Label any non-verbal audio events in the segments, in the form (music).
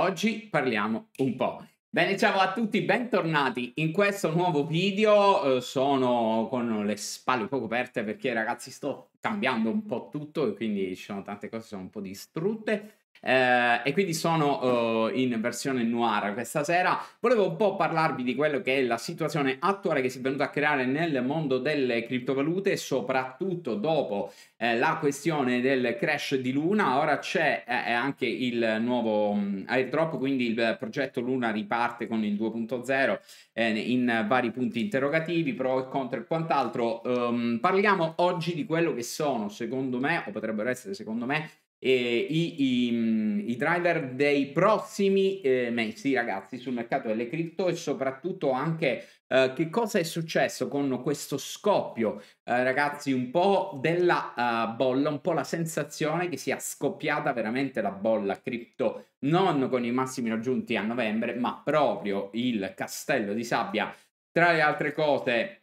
Oggi parliamo un po'. Bene, ciao a tutti, bentornati in questo nuovo video. Eh, sono con le spalle un po' coperte perché ragazzi sto cambiando un po' tutto e quindi ci sono tante cose sono un po' distrutte. Eh, e quindi sono uh, in versione noir questa sera. Volevo un po' parlarvi di quello che è la situazione attuale che si è venuta a creare nel mondo delle criptovalute, soprattutto dopo eh, la questione del crash di Luna. Ora c'è eh, anche il nuovo mh, mm, airdrop, quindi il progetto Luna riparte con il 2.0 eh, in vari punti interrogativi, pro e contro e quant'altro. Um, parliamo oggi di quello che sono, secondo me, o potrebbero essere secondo me, eh, i, i, i, driver dei prossimi eh, mesi, ragazzi, sul mercato delle cripto e soprattutto anche eh, che cosa è successo con questo scoppio, eh, ragazzi, un po' della uh, bolla, un po' la sensazione che sia scoppiata veramente la bolla cripto, non con i massimi raggiunti a novembre, ma proprio il castello di sabbia. Tra le altre cose,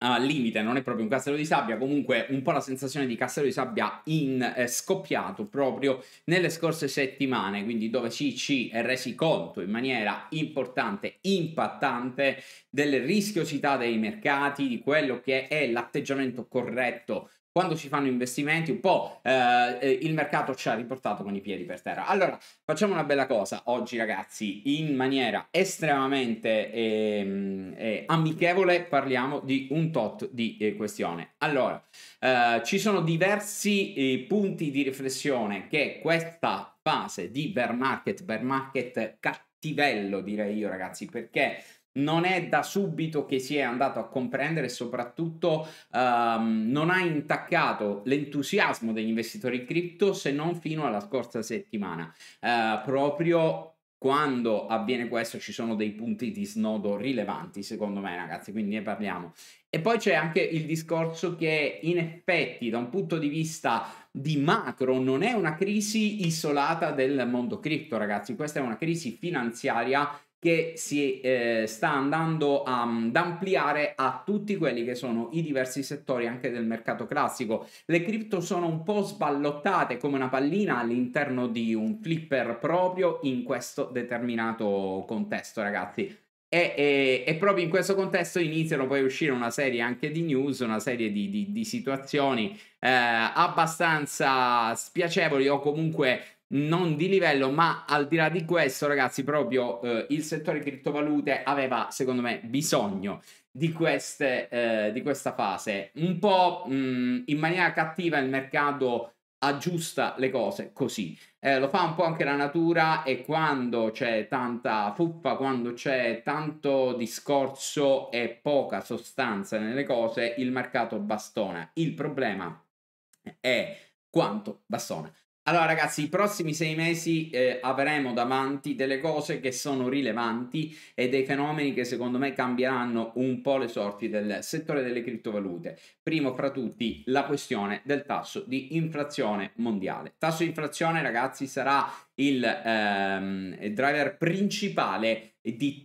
Ah, al limite, non è proprio un castello di sabbia, comunque un po' la sensazione di castello di sabbia in, eh, scoppiato proprio nelle scorse settimane, quindi dove ci, ci è resi conto in maniera importante, impattante, delle rischiosità dei mercati, di quello che è l'atteggiamento corretto quando ci fanno investimenti, un po' eh, eh, il mercato ci ha riportato con i piedi per terra. Allora, facciamo una bella cosa oggi, ragazzi, in maniera estremamente eh, eh, amichevole parliamo di un tot di eh, questione. Allora, eh, ci sono diversi punti di riflessione che questa fase di bear market, bear market cattivello direi io, ragazzi, perché non è da subito che si è andato a comprendere e soprattutto um, non ha intaccato l'entusiasmo degli investitori cripto se non fino alla scorsa settimana, uh, proprio quando avviene questo ci sono dei punti di snodo rilevanti secondo me ragazzi quindi ne parliamo e poi c'è anche il discorso che in effetti da un punto di vista di macro non è una crisi isolata del mondo cripto, ragazzi, questa è una crisi finanziaria che si eh, sta andando um, ad ampliare a tutti quelli che sono i diversi settori anche del mercato classico. Le cripto sono un po' sballottate come una pallina all'interno di un flipper proprio in questo determinato contesto, ragazzi. E, e, e, proprio in questo contesto iniziano poi a uscire una serie anche di news, una serie di, di, di situazioni eh, abbastanza spiacevoli o comunque non di livello, ma al di là di questo, ragazzi, proprio eh, il settore criptovalute aveva, secondo me, bisogno di, queste, eh, di questa fase. Un po' mh, mm, in maniera cattiva il mercato aggiusta le cose così. Eh, lo fa un po' anche la natura e quando c'è tanta fuffa, quando c'è tanto discorso e poca sostanza nelle cose, il mercato bastona. Il problema è quanto bastona. Allora ragazzi, i prossimi sei mesi eh, avremo davanti delle cose che sono rilevanti e dei fenomeni che secondo me cambieranno un po' le sorti del settore delle criptovalute. Primo fra tutti la questione del tasso di inflazione mondiale. Tasso di inflazione ragazzi sarà il ehm, driver principale di,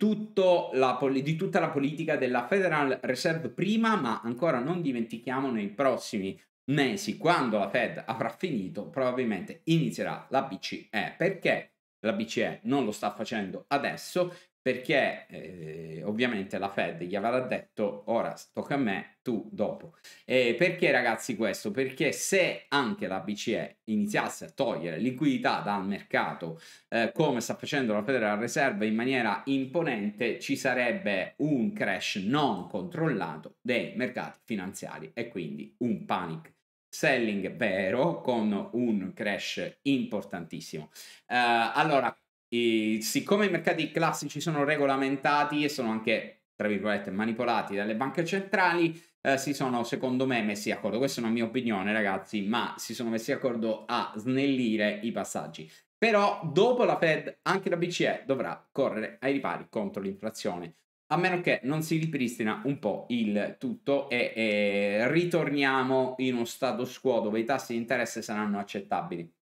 la, di, tutta la politica della Federal Reserve prima, ma ancora non dimentichiamo nei prossimi mesi, quando la Fed avrà finito, probabilmente inizierà la BCE. Perché la BCE non lo sta facendo adesso? perché eh, ovviamente la Fed gli avrà detto ora tocca a me, tu dopo. E perché ragazzi questo? Perché se anche la BCE iniziasse a togliere liquidità dal mercato eh, come sta facendo la Federal Reserve in maniera imponente ci sarebbe un crash non controllato dei mercati finanziari e quindi un panic selling vero con un crash importantissimo. Uh, allora, e siccome i mercati classici sono regolamentati e sono anche, tra virgolette, manipolati dalle banche centrali, eh, si sono, secondo me, messi d'accordo. Questa è una mia opinione, ragazzi, ma si sono messi d'accordo a snellire i passaggi. Però dopo la Fed anche la BCE dovrà correre ai ripari contro l'inflazione, a meno che non si ripristina un po' il tutto e, e ritorniamo in uno status quo dove i tassi di interesse saranno accettabili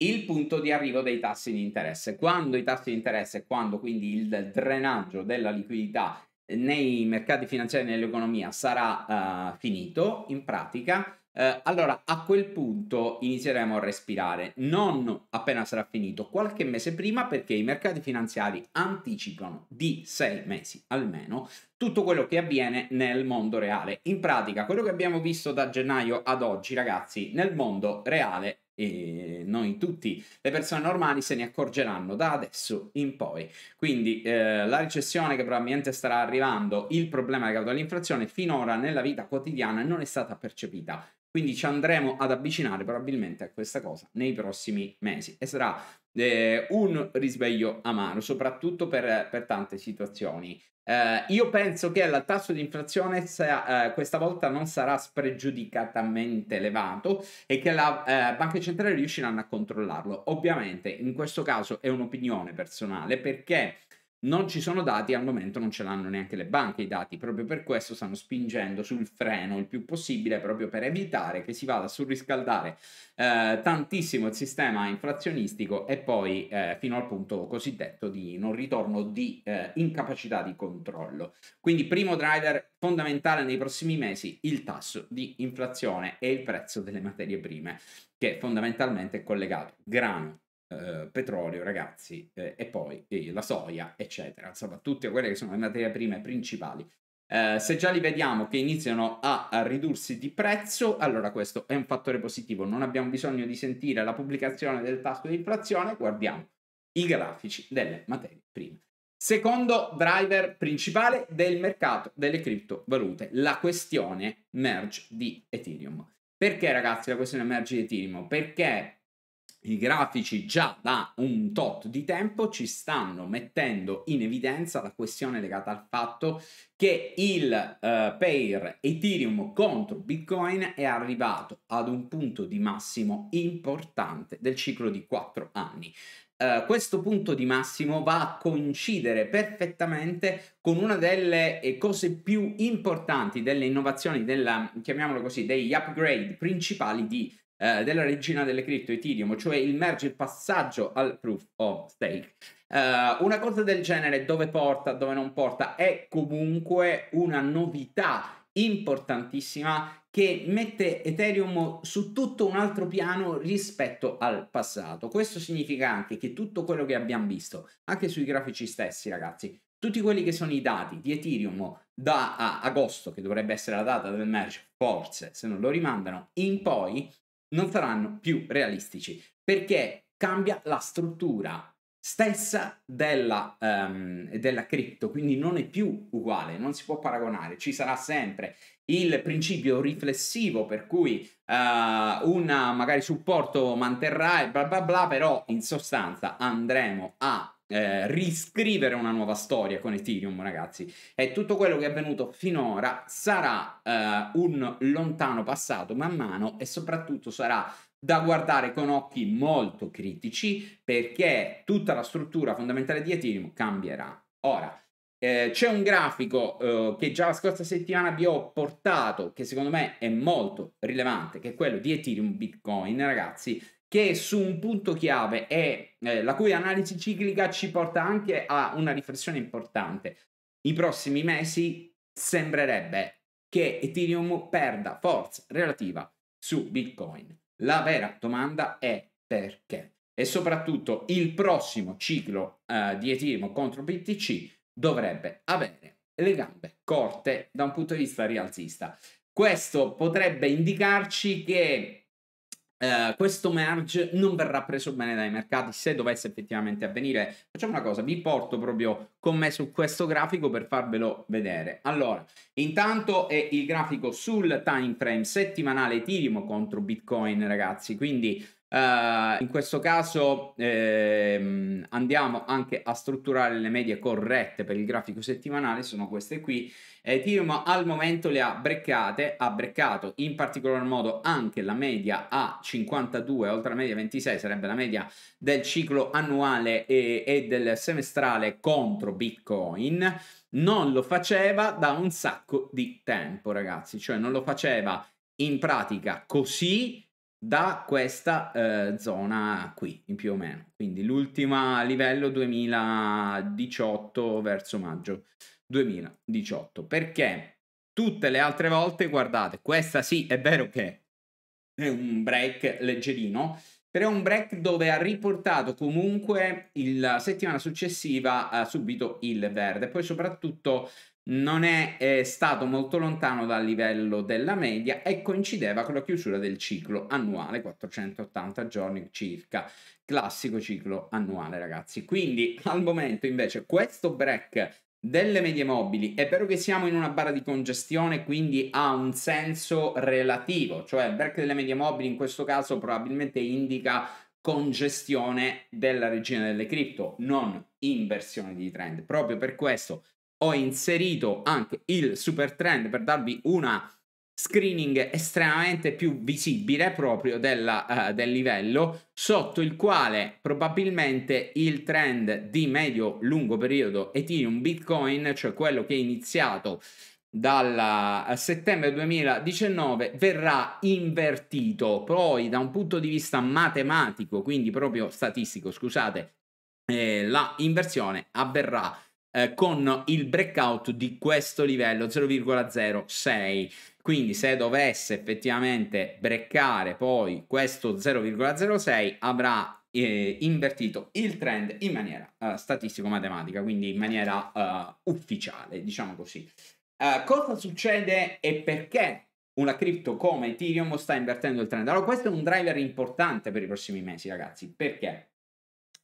il punto di arrivo dei tassi di interesse. Quando i tassi di interesse, quando quindi il drenaggio della liquidità nei mercati finanziari e nell'economia sarà uh, finito, in pratica, uh, allora a quel punto inizieremo a respirare, non appena sarà finito, qualche mese prima, perché i mercati finanziari anticipano di sei mesi almeno tutto quello che avviene nel mondo reale. In pratica, quello che abbiamo visto da gennaio ad oggi, ragazzi, nel mondo reale e noi tutti, le persone normali se ne accorgeranno da adesso in poi. Quindi eh, la recessione che probabilmente starà arrivando, il problema legato all'inflazione, finora nella vita quotidiana non è stata percepita. Quindi ci andremo ad avvicinare probabilmente a questa cosa nei prossimi mesi e sarà eh, un risveglio amaro, soprattutto per, per tante situazioni. Eh, io penso che il tasso di inflazione sa, eh, questa volta non sarà spregiudicatamente elevato e che la eh, banca centrale riusciranno a controllarlo. Ovviamente in questo caso è un'opinione personale perché non ci sono dati, al momento non ce l'hanno neanche le banche i dati, proprio per questo stanno spingendo sul freno il più possibile, proprio per evitare che si vada a surriscaldare eh, tantissimo il sistema inflazionistico e poi eh, fino al punto cosiddetto di non ritorno di eh, incapacità di controllo. Quindi primo driver fondamentale nei prossimi mesi, il tasso di inflazione e il prezzo delle materie prime, che fondamentalmente è collegato grano eh, petrolio, ragazzi, eh, e poi eh, la soia, eccetera, insomma, tutte quelle che sono le materie prime principali. Eh, se già li vediamo che iniziano a, a, ridursi di prezzo, allora questo è un fattore positivo. Non abbiamo bisogno di sentire la pubblicazione del tasso di inflazione, guardiamo i grafici delle materie prime. Secondo driver principale del mercato delle criptovalute, la questione merge di Ethereum. Perché ragazzi la questione merge di Ethereum? Perché i grafici già da un tot di tempo ci stanno mettendo in evidenza la questione legata al fatto che il eh, pair Ethereum contro Bitcoin è arrivato ad un punto di massimo importante del ciclo di 4 anni. Uh, questo punto di massimo va a coincidere perfettamente con una delle eh, cose più importanti, delle innovazioni, della, chiamiamolo così, degli upgrade principali di eh, della regina delle cripto Ethereum, cioè il merge, il passaggio al proof of stake. Uh, una cosa del genere dove porta, dove non porta, è comunque una novità importantissima che mette Ethereum su tutto un altro piano rispetto al passato. Questo significa anche che tutto quello che abbiamo visto, anche sui grafici stessi, ragazzi, tutti quelli che sono i dati di Ethereum da agosto, che dovrebbe essere la data del merge, forse se non lo rimandano, in poi non saranno più realistici perché cambia la struttura stessa della, um, della cripto, quindi non è più uguale, non si può paragonare, ci sarà sempre il principio riflessivo per cui uh, eh, un magari supporto manterrà e bla bla bla, però in sostanza andremo a eh, riscrivere una nuova storia con Ethereum, ragazzi. E tutto quello che è avvenuto finora sarà eh, un lontano passato man mano e soprattutto sarà da guardare con occhi molto critici perché tutta la struttura fondamentale di Ethereum cambierà. Ora, eh, c'è un grafico eh, che già la scorsa settimana vi ho portato, che secondo me è molto rilevante, che è quello di Ethereum Bitcoin, ragazzi che su un punto chiave e eh, la cui analisi ciclica ci porta anche a una riflessione importante. I prossimi mesi sembrerebbe che Ethereum perda forza relativa su Bitcoin. La vera domanda è perché? E soprattutto il prossimo ciclo eh, di Ethereum contro BTC dovrebbe avere le gambe corte da un punto di vista rialzista. Questo potrebbe indicarci che eh, questo merge non verrà preso bene dai mercati se dovesse effettivamente avvenire. Facciamo una cosa, vi porto proprio con me su questo grafico per farvelo vedere. Allora, intanto è il grafico sul time frame settimanale Ethereum contro Bitcoin, ragazzi, quindi Uh, in questo caso ehm, andiamo anche a strutturare le medie corrette per il grafico settimanale, sono queste qui. Ethereum eh, al momento le ha breccate, ha breccato in particolar modo anche la media a 52, oltre la media 26 sarebbe la media del ciclo annuale e, e del semestrale contro Bitcoin. Non lo faceva da un sacco di tempo, ragazzi, cioè non lo faceva in pratica così da questa eh, zona qui, in più o meno. Quindi l'ultima livello 2018 verso maggio 2018. Perché tutte le altre volte, guardate, questa sì, è vero che è un break leggerino, però è un break dove ha riportato comunque la settimana successiva eh, subito il verde. Poi soprattutto non è, è eh, stato molto lontano dal livello della media e coincideva con la chiusura del ciclo annuale, 480 giorni circa, classico ciclo annuale ragazzi. Quindi (laughs) al momento invece questo break delle medie mobili è vero che siamo in una barra di congestione quindi ha un senso relativo cioè il break delle medie mobili in questo caso probabilmente indica congestione della regina delle cripto non inversione di trend proprio per questo ho inserito anche il super trend per darvi una screening estremamente più visibile proprio della, uh, del livello sotto il quale probabilmente il trend di medio-lungo periodo Ethereum Bitcoin, cioè quello che è iniziato dal eh, settembre 2019 verrà invertito poi da un punto di vista matematico quindi proprio statistico scusate eh, la inversione avverrà eh, con il breakout di questo livello 0,06 quindi se dovesse effettivamente breccare poi questo 0,06 avrà eh, invertito il trend in maniera eh, statistico-matematica, quindi in maniera eh, ufficiale, diciamo così. Eh, cosa succede e perché una cripto come Ethereum sta invertendo il trend? Allora, questo è un driver importante per i prossimi mesi, ragazzi. Perché?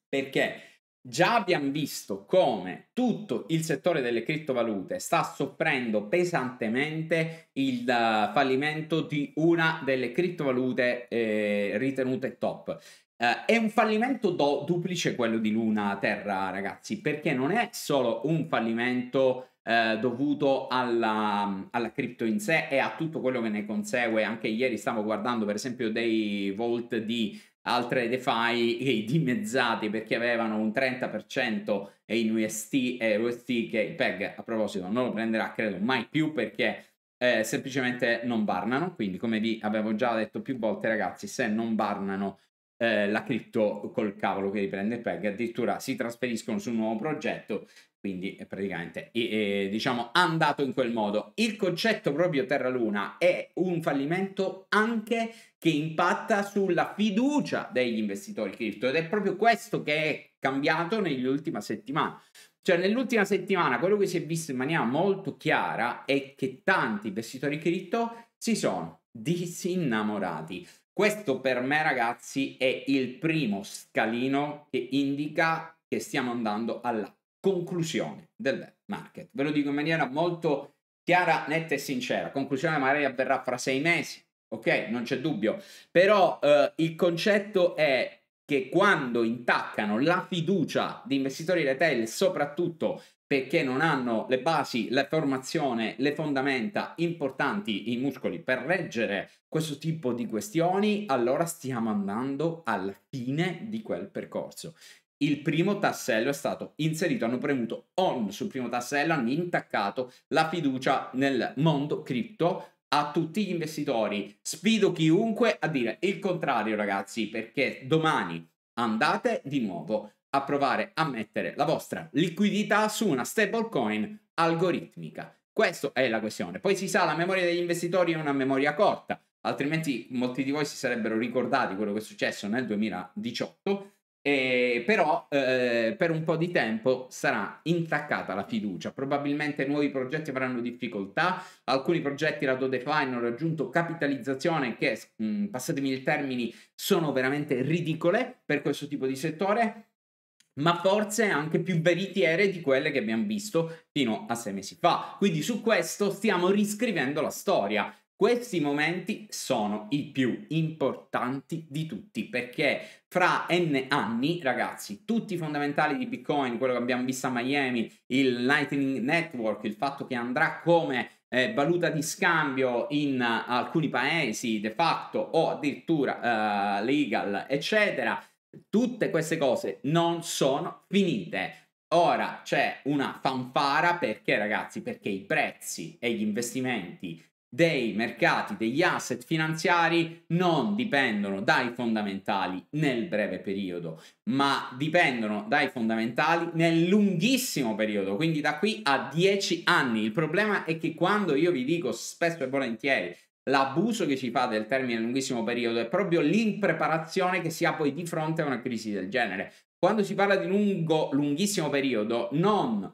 Perché Già abbiamo visto come tutto il settore delle criptovalute sta soffrendo pesantemente il eh, fallimento di una delle criptovalute eh, ritenute top. Uh, è un fallimento do- duplice quello di Luna Terra, ragazzi, perché non è solo un fallimento uh, dovuto alla, alla cripto in sé e a tutto quello che ne consegue. Anche ieri stavo guardando, per esempio, dei volt di altre DeFi (laughs) dimezzati perché avevano un 30% in UST e eh, UST che il PEG a proposito non lo prenderà credo mai più perché eh, semplicemente non barnano quindi come vi avevo già detto più volte ragazzi se non barnano eh, la cripto col cavolo che riprende PEG, addirittura si trasferiscono su un nuovo progetto, quindi praticamente è, è, diciamo andato in quel modo. Il concetto proprio Terra Luna è un fallimento anche che impatta sulla fiducia degli investitori cripto ed è proprio questo che è cambiato nell'ultima settimana. Cioè, nell'ultima settimana quello che si è visto in maniera molto chiara è che tanti investitori cripto si sono disinnamorati. Questo per me ragazzi è il primo scalino che indica che stiamo andando alla conclusione del bear market. Ve lo dico in maniera molto chiara, netta e sincera. Conclusione magari avverrà fra sei mesi, ok? Non c'è dubbio. Però eh, il concetto è che quando intaccano la fiducia di investitori retail, soprattutto perché non hanno le basi, la formazione, le fondamenta importanti, i muscoli per reggere questo tipo di questioni, allora stiamo andando alla fine di quel percorso. Il primo tassello è stato inserito, hanno premuto on sul primo tassello, hanno intaccato la fiducia nel mondo cripto a tutti gli investitori. Sfido chiunque a dire il contrario, ragazzi, perché domani andate di nuovo a provare a mettere la vostra liquidità su una stablecoin algoritmica. Questa è la questione. Poi si sa, la memoria degli investitori è una memoria corta, altrimenti molti di voi si sarebbero ricordati quello che è successo nel 2018, e però eh, per un po' di tempo sarà intaccata la fiducia, probabilmente nuovi progetti avranno difficoltà, alcuni progetti la DeFi hanno raggiunto capitalizzazione che, mh, mm, passatemi il termine, sono veramente ridicole per questo tipo di settore, ma forse anche più veritiere di quelle che abbiamo visto fino a sei mesi fa. Quindi su questo stiamo riscrivendo la storia. Questi momenti sono i più importanti di tutti perché fra n anni, ragazzi, tutti i fondamentali di Bitcoin, quello che abbiamo visto a Miami, il Lightning Network, il fatto che andrà come eh, valuta di scambio in uh, alcuni paesi de facto o addirittura uh, legal, eccetera, Tutte queste cose non sono finite. Ora c'è una fanfara perché ragazzi, perché i prezzi e gli investimenti dei mercati, degli asset finanziari non dipendono dai fondamentali nel breve periodo, ma dipendono dai fondamentali nel lunghissimo periodo, quindi da qui a 10 anni. Il problema è che quando io vi dico spesso e volentieri l'abuso che si fa del termine lunghissimo periodo è proprio l'impreparazione che si ha poi di fronte a una crisi del genere. Quando si parla di lungo, lunghissimo periodo, non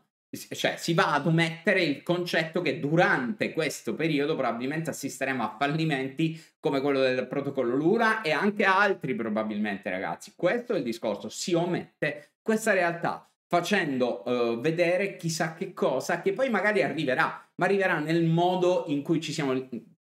cioè si va ad omettere il concetto che durante questo periodo probabilmente assisteremo a fallimenti come quello del protocollo Lura e anche altri probabilmente ragazzi. Questo è il discorso, si omette questa realtà facendo uh, vedere chissà che cosa che poi magari arriverà, ma arriverà nel modo in cui ci siamo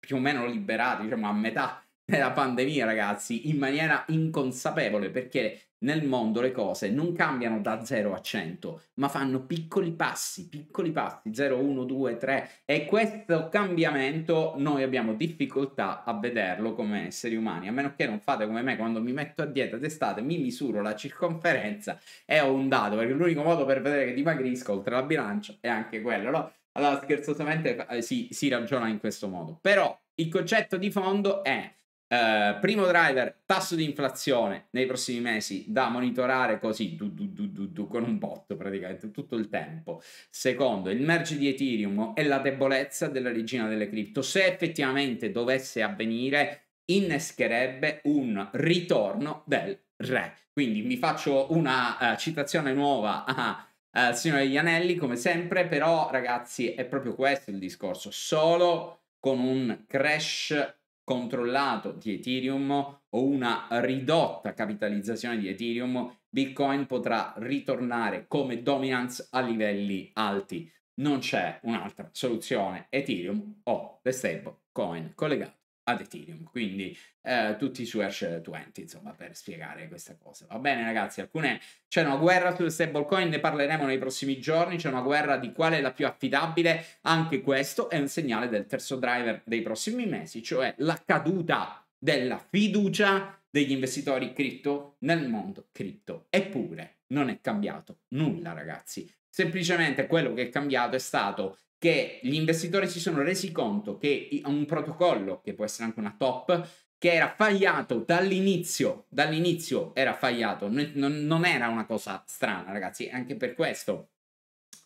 più o meno liberati, diciamo a metà della pandemia, ragazzi, in maniera inconsapevole, perché nel mondo le cose non cambiano da 0 a 100, ma fanno piccoli passi, piccoli passi, 0, 1, 2, 3, e questo cambiamento noi abbiamo difficoltà a vederlo come esseri umani, a meno che non fate come me quando mi metto a dieta d'estate, mi misuro la circonferenza e ho un dato, perché l'unico modo per vedere che dimagrisco oltre la bilancia è anche quello, no? Allora, scherzosamente eh, si, si ragiona in questo modo. Però il concetto di fondo è Uh, primo driver, tasso di inflazione nei prossimi mesi da monitorare così du, du, du, du, con un botto praticamente tutto il tempo. Secondo, il merge di Ethereum e la debolezza della regina delle cripto. Se effettivamente dovesse avvenire, innescherebbe un ritorno del re. Quindi mi faccio una uh, citazione nuova a uh, Signore degli come sempre, però ragazzi è proprio questo il discorso, solo con un crash controllato di Ethereum o una ridotta capitalizzazione di Ethereum, Bitcoin potrà ritornare come dominance a livelli alti. Non c'è un'altra soluzione Ethereum o le stablecoin collegate ad Ethereum, quindi eh, tutti su Hash 20, insomma, per spiegare questa cosa. Va bene ragazzi, alcune... c'è una guerra sulle stablecoin, ne parleremo nei prossimi giorni, c'è una guerra di quale è la più affidabile, anche questo è un segnale del terzo driver dei prossimi mesi, cioè la caduta della fiducia degli investitori cripto nel mondo cripto. Eppure non è cambiato nulla, ragazzi. Semplicemente quello che è cambiato è stato che gli investitori si sono resi conto che un protocollo, che può essere anche una top, che era fagliato dall'inizio, dall'inizio era fagliato, non, non era una cosa strana ragazzi, anche per questo,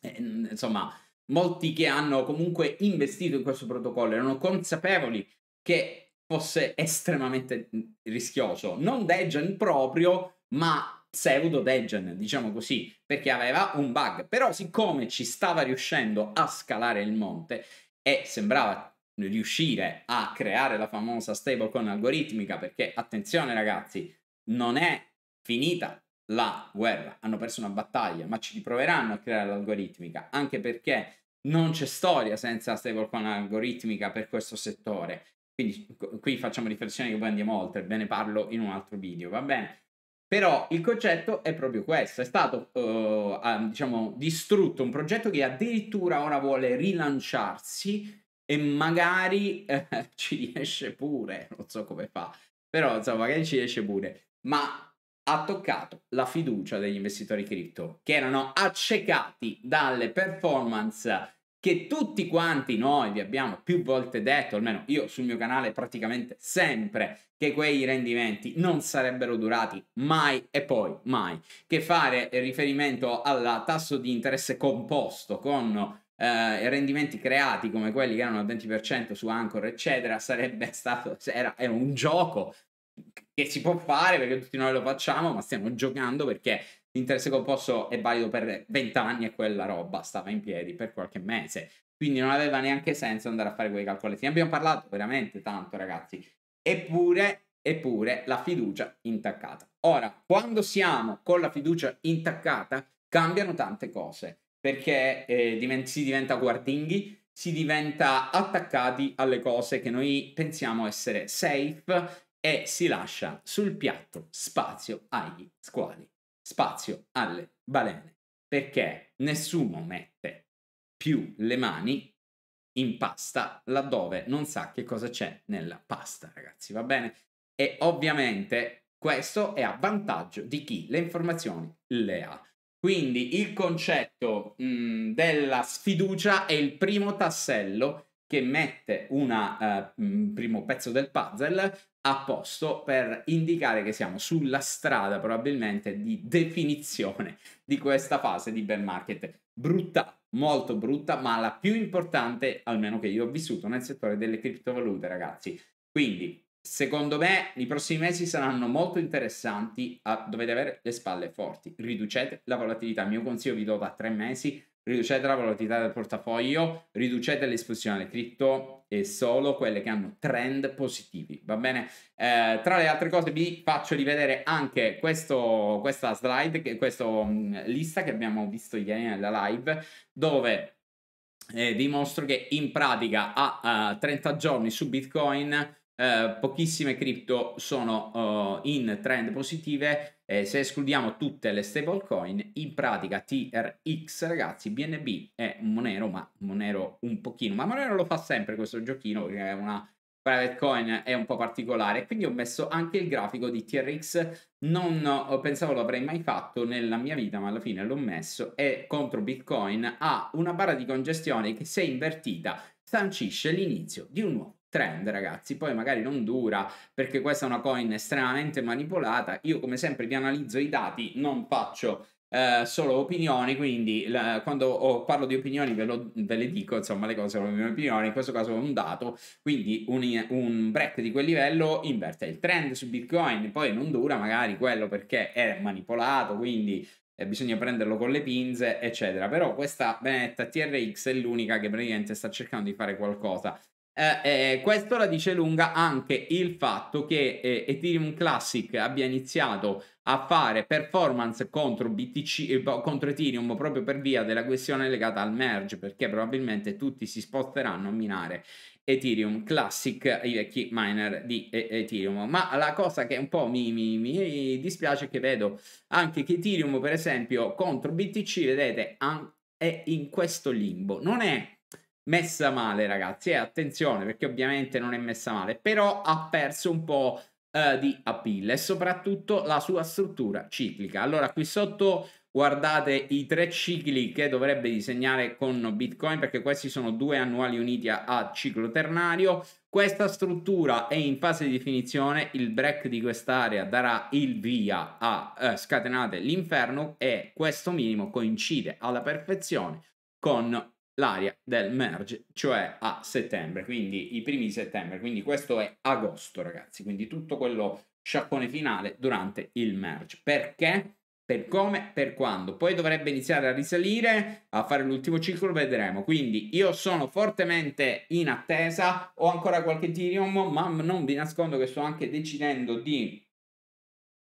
eh, insomma, molti che hanno comunque investito in questo protocollo erano consapevoli che fosse estremamente mm, rischioso, non da proprio, ma pseudo Degen, diciamo così, perché aveva un bug, però siccome ci stava riuscendo a scalare il monte e sembrava riuscire a creare la famosa stablecoin algoritmica, perché attenzione ragazzi, non è finita la guerra, hanno perso una battaglia, ma ci proveranno a creare l'algoritmica, anche perché non c'è storia senza stablecoin algoritmica per questo settore. Quindi qui facciamo riflessioni che poi andiamo oltre, ve ne parlo in un altro video, va bene? Però il concetto è proprio questo, è stato uh, diciamo, distrutto un progetto che addirittura ora vuole rilanciarsi e magari eh, (laughs) ci riesce pure, non so come fa, però insomma magari ci riesce pure, ma ha toccato la fiducia degli investitori cripto che erano accecati dalle performance che tutti quanti noi vi abbiamo più volte detto, almeno io sul mio canale praticamente sempre, che quei rendimenti non sarebbero durati mai e poi mai, che fare riferimento al tasso di interesse composto con eh, rendimenti creati come quelli che erano al 20% su Anchor, eccetera, sarebbe stato, era, era un gioco che si può fare perché tutti noi lo facciamo, ma stiamo giocando perché l'interesse composto è valido per 20 anni e quella roba stava in piedi per qualche mese. Quindi non aveva neanche senso andare a fare quei calcoletti. Ne abbiamo parlato veramente tanto, ragazzi. Eppure, eppure, la fiducia intaccata. Ora, quando siamo con la fiducia intaccata, cambiano tante cose. Perché eh, divent- si diventa guardinghi, si diventa attaccati alle cose che noi pensiamo essere safe e si lascia sul piatto spazio agli squali spazio alle balene perché nessuno mette più le mani in pasta laddove non sa che cosa c'è nella pasta, ragazzi, va bene? E ovviamente questo è a vantaggio di chi le informazioni le ha. Quindi il concetto mh, mm, della sfiducia è il primo tassello che mette un uh, eh, mm, primo pezzo del puzzle a posto per indicare che siamo sulla strada probabilmente di definizione (laughs) di questa fase di bear market brutta, molto brutta, ma la più importante, almeno che io ho vissuto nel settore delle criptovalute, ragazzi. Quindi, secondo me, i prossimi mesi saranno molto interessanti, a, dovete avere le spalle forti, riducete la volatilità. Il mio consiglio vi do da tre mesi, riducete la volatilità del portafoglio, riducete l'esposizione alle cripto e solo quelle che hanno trend positivi, va bene? Eh, tra le altre cose vi faccio rivedere anche questo, questa slide, questa mm, lista che abbiamo visto ieri nella live, dove eh, vi mostro che in pratica a, eh, a 30 giorni su Bitcoin eh, pochissime cripto sono uh, in trend positive, eh, se escludiamo tutte le stablecoin, in pratica TRX ragazzi, BNB è Monero, ma Monero un pochino, ma Monero lo fa sempre questo giochino perché è una private coin è un po' particolare, quindi ho messo anche il grafico di TRX, non eh, pensavo l'avrei mai fatto nella mia vita, ma alla fine l'ho messo, e contro Bitcoin ha una barra di congestione che se invertita sancisce l'inizio di un nuovo trend, ragazzi. Poi magari non dura perché questa è una coin estremamente manipolata. Io, come sempre, vi analizzo i dati, non faccio. Eh, solo opinioni, quindi la, quando oh, parlo di opinioni ve, lo, ve, le dico, insomma le cose sono le mie opinioni, in questo caso è un dato, quindi un, un break di quel livello inverte il trend su Bitcoin, poi non dura magari quello perché è manipolato, quindi eh, bisogna prenderlo con le pinze, eccetera. Però questa benetta TRX è l'unica che praticamente sta cercando di fare qualcosa eh, eh, questo la dice lunga anche il fatto che eh, Ethereum Classic abbia iniziato a fare performance contro, BTC, eh, contro Ethereum proprio per via della questione legata al merge, perché probabilmente tutti si sposteranno a minare Ethereum Classic, eh, i vecchi miner di eh, Ethereum. Ma la cosa che un po' mi, mi, mi dispiace è che vedo anche che Ethereum, per esempio, contro BTC, vedete, è in questo limbo. Non è messa male, ragazzi. E eh, attenzione, perché ovviamente non è messa male, però ha perso un po' eh, di appeal e soprattutto la sua struttura ciclica. Allora, qui sotto guardate i tre cicli che dovrebbe disegnare con Bitcoin, perché questi sono due annuali uniti a, a ciclo ternario. Questa struttura è in fase di definizione, il break di quest'area darà il via a eh, scatenate l'inferno e questo minimo coincide alla perfezione con l'area del merge, cioè a settembre, quindi i primi di settembre, quindi questo è agosto ragazzi, quindi tutto quello sciacquone finale durante il merge. Perché? Per come? Per quando? Poi dovrebbe iniziare a risalire, a fare l'ultimo ciclo, vedremo. Quindi io sono fortemente in attesa, ho ancora qualche Tirium, ma non vi nascondo che sto anche decidendo di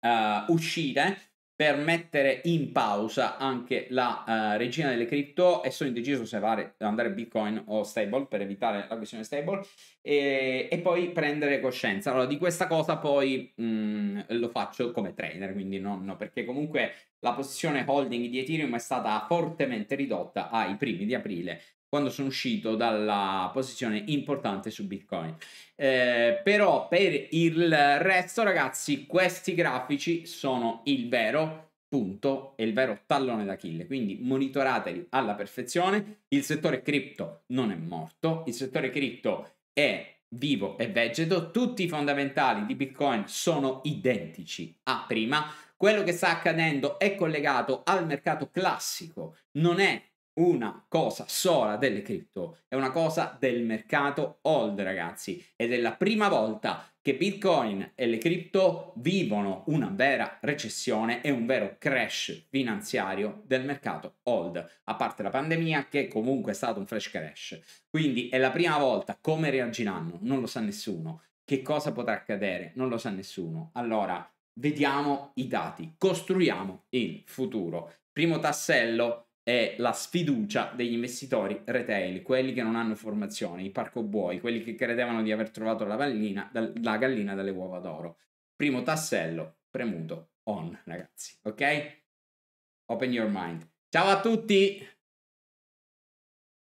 uh, uscire per mettere in pausa anche la uh, regina delle cripto e sono indeciso se fare, andare Bitcoin o stable per evitare la questione stable e, e poi prendere coscienza. Allora di questa cosa poi mh, mm, lo faccio come trader, quindi non no, perché comunque la posizione holding di Ethereum è stata fortemente ridotta ai primi di aprile quando sono uscito dalla posizione importante su Bitcoin. Eh, però per il resto, ragazzi, questi grafici sono il vero punto e il vero tallone d'Achille. Quindi monitorateli alla perfezione. Il settore cripto non è morto, il settore cripto è vivo e vegeto, tutti i fondamentali di Bitcoin sono identici a prima. Quello che sta accadendo è collegato al mercato classico, non è una cosa sola delle cripto, è una cosa del mercato old ragazzi ed è la prima volta che Bitcoin e le cripto vivono una vera recessione e un vero crash finanziario del mercato old, a parte la pandemia che comunque è stato un flash crash. Quindi è la prima volta, come reagiranno? Non lo sa nessuno. Che cosa potrà accadere? Non lo sa nessuno. Allora, vediamo i dati, costruiamo il futuro. Primo tassello è la sfiducia degli investitori retail, quelli che non hanno formazione, i parco buoi, quelli che credevano di aver trovato la, gallina, la gallina dalle uova d'oro. Primo tassello, premuto on, ragazzi, ok? Open your mind. Ciao a tutti!